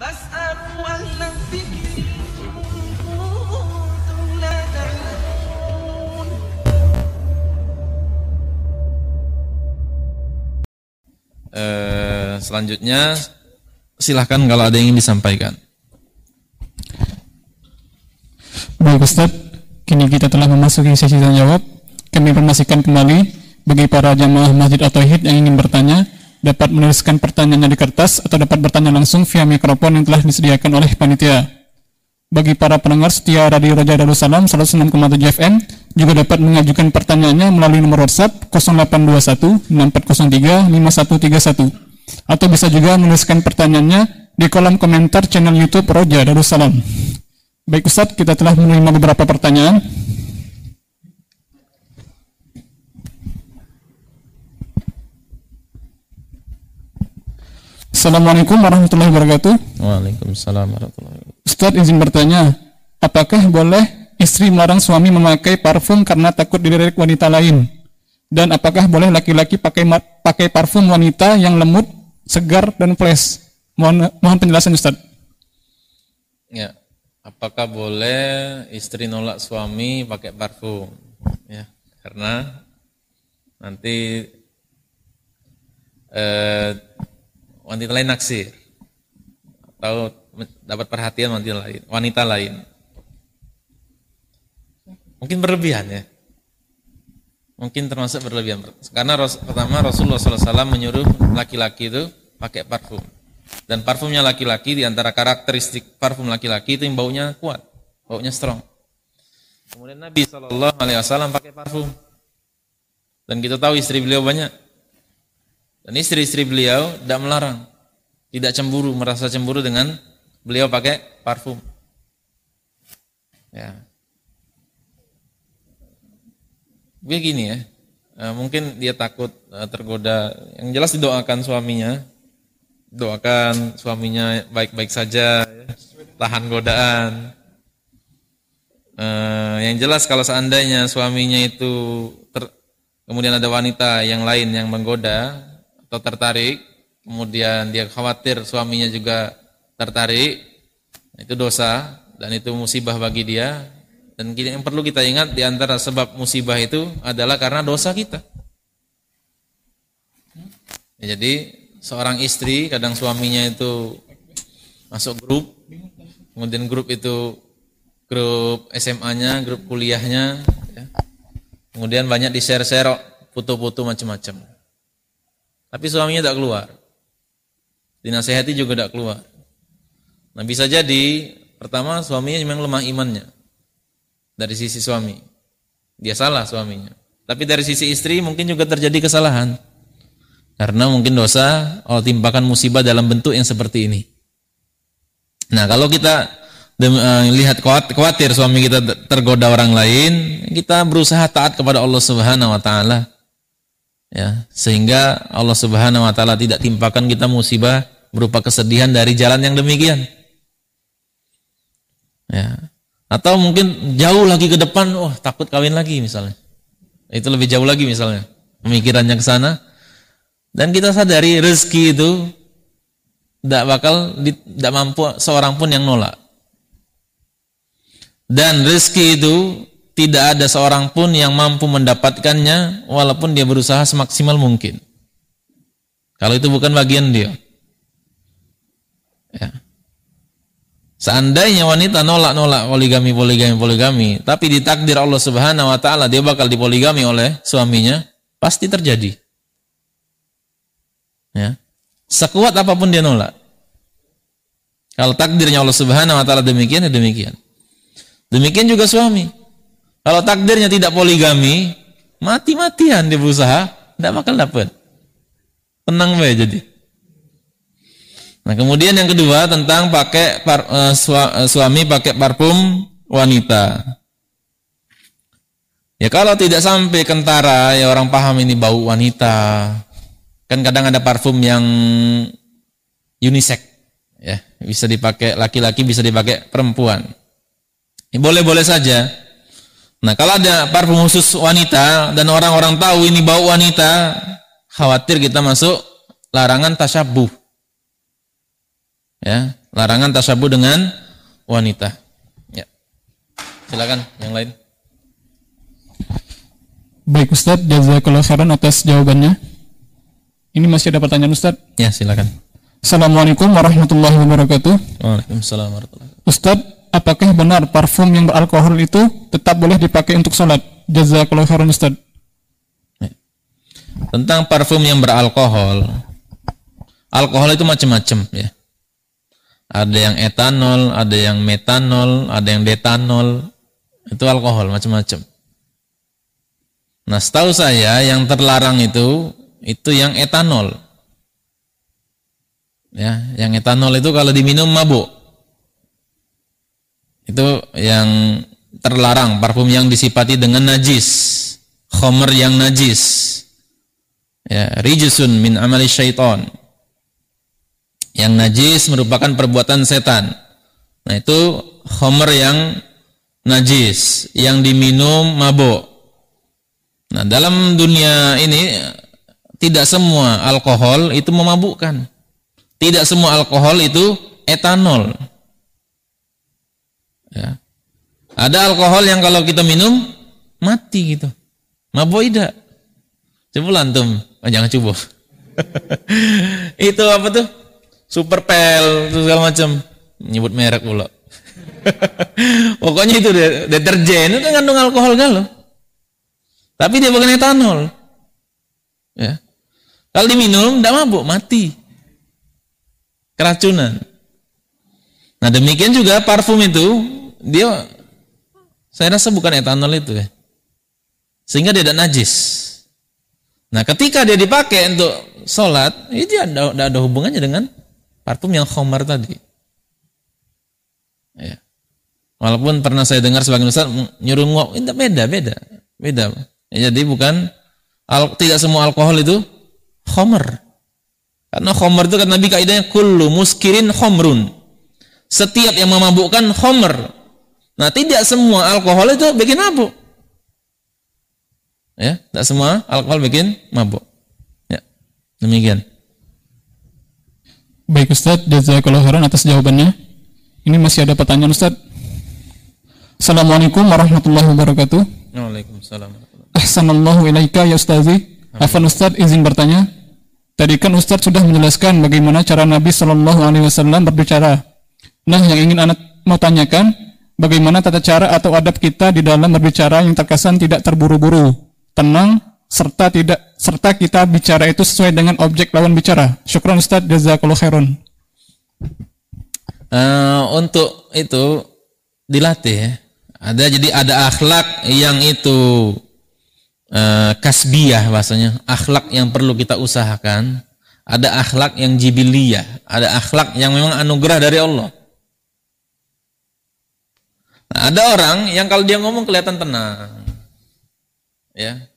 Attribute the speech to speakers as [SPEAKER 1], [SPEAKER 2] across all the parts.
[SPEAKER 1] Eh, selanjutnya silahkan kalau ada yang ingin disampaikan.
[SPEAKER 2] Baik Ustaz, kini kita telah memasuki sesi tanya jawab. Kami informasikan kembali bagi para jamaah Masjid atau tauhid yang ingin bertanya, dapat menuliskan pertanyaannya di kertas atau dapat bertanya langsung via mikrofon yang telah disediakan oleh panitia. Bagi para pendengar setia Radio Raja Darussalam 106,7 FM juga dapat mengajukan pertanyaannya melalui nomor WhatsApp 0821 6403 5131 atau bisa juga menuliskan pertanyaannya di kolom komentar channel YouTube Roja Darussalam. Baik Ustadz, kita telah menerima beberapa pertanyaan. Assalamualaikum warahmatullahi wabarakatuh.
[SPEAKER 1] Waalaikumsalam warahmatullahi
[SPEAKER 2] wabarakatuh. Ustaz izin bertanya, apakah boleh istri melarang suami memakai parfum karena takut dilirik wanita lain? Dan apakah boleh laki-laki pakai pakai parfum wanita yang lembut, segar dan fresh? Mohon mohon penjelasan Ustaz.
[SPEAKER 1] Ya, apakah boleh istri nolak suami pakai parfum ya karena nanti eh, wanita lain naksir atau dapat perhatian wanita lain, wanita lain. Mungkin berlebihan ya. Mungkin termasuk berlebihan. Karena pertama Rasulullah SAW menyuruh laki-laki itu pakai parfum. Dan parfumnya laki-laki di antara karakteristik parfum laki-laki itu yang baunya kuat, baunya strong. Kemudian Nabi SAW pakai parfum. Dan kita tahu istri beliau banyak. Dan istri-istri beliau tidak melarang, tidak cemburu, merasa cemburu dengan beliau pakai parfum. Ya. Begini ya, eh, mungkin dia takut eh, tergoda. Yang jelas didoakan suaminya, doakan suaminya baik-baik saja, tahan godaan. Eh, yang jelas kalau seandainya suaminya itu ter, kemudian ada wanita yang lain yang menggoda, atau tertarik, kemudian dia khawatir suaminya juga tertarik, itu dosa dan itu musibah bagi dia. Dan yang perlu kita ingat di antara sebab musibah itu adalah karena dosa kita. Ya, jadi seorang istri kadang suaminya itu masuk grup, kemudian grup itu grup SMA-nya, grup kuliahnya, ya. kemudian banyak di share-share foto-foto macam-macam. Tapi suaminya tidak keluar. Dinasehati juga tidak keluar. Nah bisa jadi pertama suaminya memang lemah imannya dari sisi suami. Dia salah suaminya. Tapi dari sisi istri mungkin juga terjadi kesalahan. Karena mungkin dosa Allah timpakan musibah dalam bentuk yang seperti ini. Nah kalau kita eh, lihat khawatir suami kita tergoda orang lain, kita berusaha taat kepada Allah Subhanahu wa taala ya sehingga Allah Subhanahu wa taala tidak timpakan kita musibah berupa kesedihan dari jalan yang demikian ya atau mungkin jauh lagi ke depan wah oh, takut kawin lagi misalnya itu lebih jauh lagi misalnya pemikirannya ke sana dan kita sadari rezeki itu tidak bakal tidak mampu seorang pun yang nolak dan rezeki itu tidak ada seorang pun yang mampu mendapatkannya walaupun dia berusaha semaksimal mungkin. Kalau itu bukan bagian dia. Ya. Seandainya wanita nolak-nolak poligami, poligami, poligami, tapi ditakdir Allah Subhanahu wa taala dia bakal dipoligami oleh suaminya, pasti terjadi. Ya. Sekuat apapun dia nolak. Kalau takdirnya Allah Subhanahu wa taala demikian ya demikian. Demikian juga suami. Kalau takdirnya tidak poligami, mati-matian dia berusaha, tidak bakal dapat. Tenang ya jadi. Nah, kemudian yang kedua tentang pakai par, uh, suami pakai parfum wanita. Ya kalau tidak sampai kentara, ya orang paham ini bau wanita. Kan kadang ada parfum yang unisex, ya bisa dipakai laki-laki, bisa dipakai perempuan. Ya, boleh-boleh ya, saja Nah, kalau ada parfum khusus wanita dan orang-orang tahu ini bau wanita, khawatir kita masuk larangan tasyabuh. Ya, larangan tasyabuh dengan wanita. Ya. Silakan yang lain.
[SPEAKER 2] Baik Ustadz, jazakallah khairan atas jawabannya. Ini masih ada pertanyaan Ustadz? Ya, silakan. Assalamualaikum warahmatullahi wabarakatuh.
[SPEAKER 1] Waalaikumsalam warahmatullahi
[SPEAKER 2] wabarakatuh. Ustaz, apakah benar parfum yang beralkohol itu tetap boleh dipakai untuk sholat? Jazakallahu khairan Ustaz.
[SPEAKER 1] Tentang parfum yang beralkohol. Alkohol itu macam-macam ya. Ada yang etanol, ada yang metanol, ada yang detanol. Itu alkohol macam-macam. Nah, setahu saya yang terlarang itu itu yang etanol. Ya, yang etanol itu kalau diminum mabuk. Itu yang terlarang, parfum yang disipati dengan najis, khomer yang najis. Ya, rijusun min amali syaiton. Yang najis merupakan perbuatan setan. Nah, itu khomer yang najis, yang diminum mabuk. Nah, dalam dunia ini tidak semua alkohol itu memabukkan. Tidak semua alkohol itu etanol. Ya. Ada alkohol yang kalau kita minum mati gitu. Mabuk tidak. Coba lantum, oh, jangan coba. itu apa tuh? Super pel, segala macam. Nyebut merek pula. Pokoknya itu deterjen itu kandung alkohol galau. Tapi dia bukan etanol. Ya. Kalau diminum tidak mabuk, mati. Keracunan. Nah demikian juga parfum itu dia saya rasa bukan etanol itu ya. Sehingga dia tidak najis. Nah, ketika dia dipakai untuk sholat, ya itu ada, ada hubungannya dengan parfum yang khomar tadi. Ya. Walaupun pernah saya dengar sebagian besar nyuruh ngok, itu beda, beda, beda. Ya, jadi bukan al, tidak semua alkohol itu khomar. Karena khomar itu kata Nabi kaidahnya kullu muskirin khomrun. Setiap yang memabukkan khomar, Nah, tidak semua alkohol
[SPEAKER 2] itu bikin mabuk.
[SPEAKER 1] Ya, tidak semua alkohol bikin mabuk. Ya. Demikian.
[SPEAKER 2] Baik Ustaz, jazakallahu khairan atas jawabannya. Ini masih ada pertanyaan Ustaz. Assalamualaikum warahmatullahi wabarakatuh.
[SPEAKER 1] Waalaikumsalam.
[SPEAKER 2] Ahsanallahu ilaika ya Ustazi. Afan Ustaz izin bertanya. Tadi kan Ustaz sudah menjelaskan bagaimana cara Nabi Shallallahu Alaihi Wasallam berbicara. Nah, yang ingin anak mau tanyakan, bagaimana tata cara atau adab kita di dalam berbicara yang terkesan tidak terburu-buru, tenang, serta tidak serta kita bicara itu sesuai dengan objek lawan bicara. Syukran Ustaz jazakallahu Khairun.
[SPEAKER 1] Uh, eh, untuk itu dilatih ya. Ada jadi ada akhlak yang itu uh, eh, kasbiah bahasanya, akhlak yang perlu kita usahakan, ada akhlak yang jibiliyah, ada akhlak yang memang anugerah dari Allah ada orang yang kalau dia ngomong kelihatan tenang. Ya.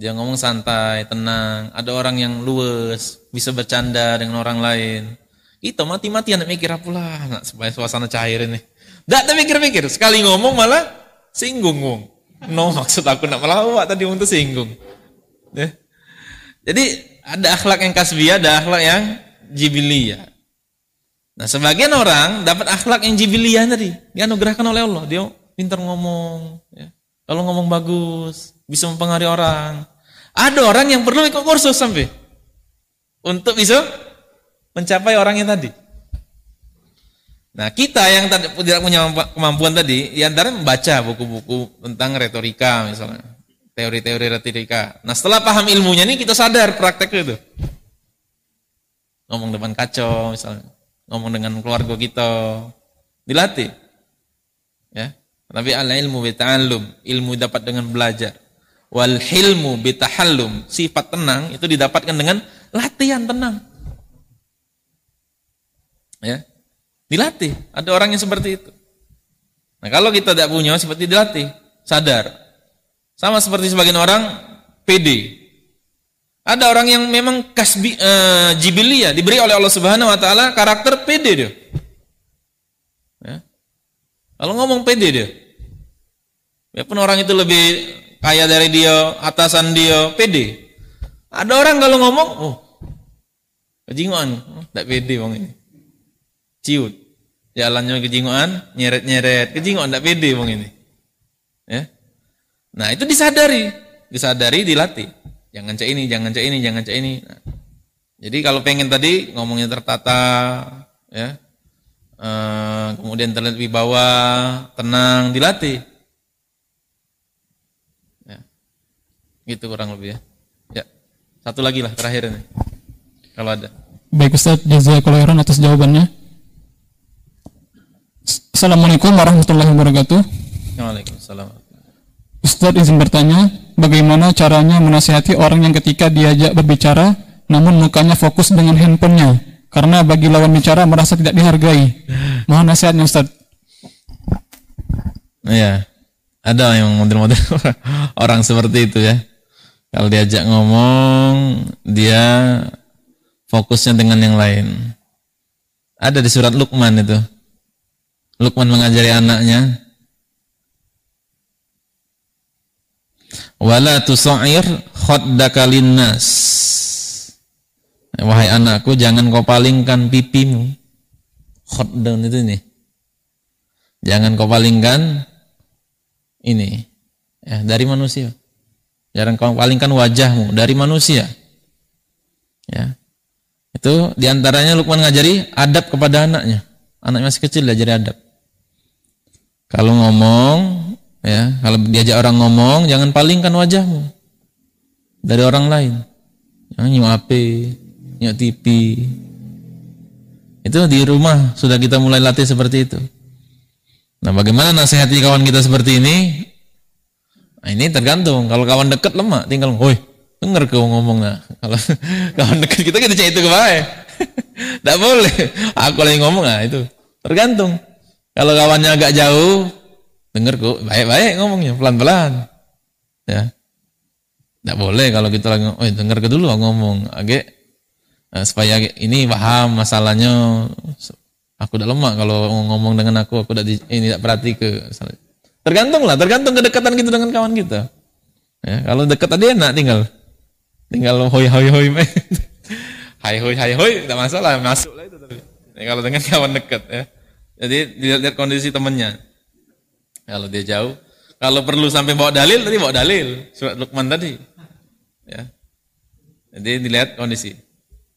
[SPEAKER 1] Dia ngomong santai, tenang. Ada orang yang luwes, bisa bercanda dengan orang lain. Kita mati-matian mikir apalah, nak supaya suasana cair ini. Tidak, tak mikir-mikir, sekali ngomong malah singgung wong. No, maksud aku nak melawak tadi untuk singgung. Ya. Jadi ada akhlak yang kasbia, ada akhlak yang jibilia. Nah, sebagian orang dapat akhlak yang jibiliyah tadi, dianugerahkan oleh Allah. Dia pintar ngomong, ya. Kalau ngomong bagus, bisa mempengaruhi orang. Ada orang yang perlu ikut kursus sampai untuk bisa mencapai orang yang tadi. Nah, kita yang tidak punya kemampuan tadi, di antara membaca buku-buku tentang retorika misalnya, teori-teori retorika. Nah, setelah paham ilmunya ini kita sadar prakteknya itu. Ngomong depan kacau misalnya ngomong dengan keluarga kita dilatih ya tapi al ilmu bitalum ilmu dapat dengan belajar wal hilmu bitahallum sifat tenang itu didapatkan dengan latihan tenang ya dilatih ada orang yang seperti itu nah kalau kita tidak punya seperti dilatih sadar sama seperti sebagian orang pede ada orang yang memang kasbi uh, ya diberi oleh Allah Subhanahu wa taala karakter pede dia. Ya. Kalau ngomong pede dia. Walaupun ya orang itu lebih kaya dari dia, atasan dia, pede. Ada orang kalau ngomong, oh, kejingoan, tidak oh, pede bang ini. Ciut. Jalannya kejingoan, nyeret-nyeret, kejingoan, tidak pede bang ini. Ya. Nah itu disadari, disadari, dilatih jangan cek ini, jangan cek ini, jangan cek ini. Nah, jadi kalau pengen tadi ngomongnya tertata, ya, e, kemudian terlihat wibawa, tenang, dilatih. Ya. Gitu kurang lebih ya. Ya, satu lagi lah terakhir ini, kalau ada.
[SPEAKER 2] Baik Ustaz, jazakallahu khairan atas jawabannya. Assalamualaikum warahmatullahi wabarakatuh.
[SPEAKER 1] Waalaikumsalam.
[SPEAKER 2] Ustaz izin bertanya, bagaimana caranya menasihati orang yang ketika diajak berbicara namun mukanya fokus dengan handphonenya karena bagi lawan bicara merasa tidak dihargai. Mohon nasihatnya Ustaz.
[SPEAKER 1] Iya. Ada yang model-model orang seperti itu ya. Kalau diajak ngomong, dia fokusnya dengan yang lain. Ada di surat Luqman itu. Luqman mengajari anaknya, wala tusair khaddaka linnas wahai anakku jangan kau palingkan pipimu khaddan itu nih jangan kau palingkan ini ya, dari manusia jangan kau palingkan wajahmu dari manusia ya itu diantaranya Lukman ngajari adab kepada anaknya anaknya masih kecil diajari adab kalau ngomong Ya, kalau diajak orang ngomong jangan palingkan wajahmu dari orang lain. Jangan nyok HP, TV. Itu di rumah sudah kita mulai latih seperti itu. Nah, bagaimana nasihati kawan kita seperti ini? Nah, ini tergantung. Kalau kawan dekat lemah, tinggal, woi, denger kau ngomong nah. Kalau kawan dekat kita kita cek itu kebaik. Tidak boleh. Aku lagi ngomong nah itu. Tergantung. Kalau kawannya agak jauh, Dengar kok, baik-baik ngomongnya, pelan-pelan. Ya. Tidak boleh kalau kita lagi, oh dengar ke dulu ngomong. Agak, nah, eh, supaya ini paham masalahnya. Aku udah lemah kalau ngomong dengan aku, aku udah di, ini tidak perhati ke. Tergantung lah, tergantung kedekatan gitu dengan kawan kita. Ya, kalau dekat tadi enak tinggal. Tinggal hoi hoi hoi. hai hoi hai hoi, tidak masalah, masuk lah itu. Tapi. Ya, kalau dengan kawan dekat ya. Jadi lihat lihat kondisi temannya. Kalau dia jauh, kalau perlu sampai bawa dalil tadi bawa dalil surat Luqman tadi. Ya. Jadi dilihat kondisi.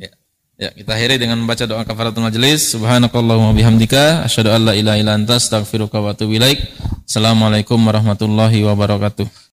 [SPEAKER 1] Ya. Ya, kita akhiri dengan membaca doa kafaratul majelis. Subhanakallahumma bihamdika asyhadu an ilaha illa anta astaghfiruka wa atubu ilaik. Assalamualaikum warahmatullahi wabarakatuh.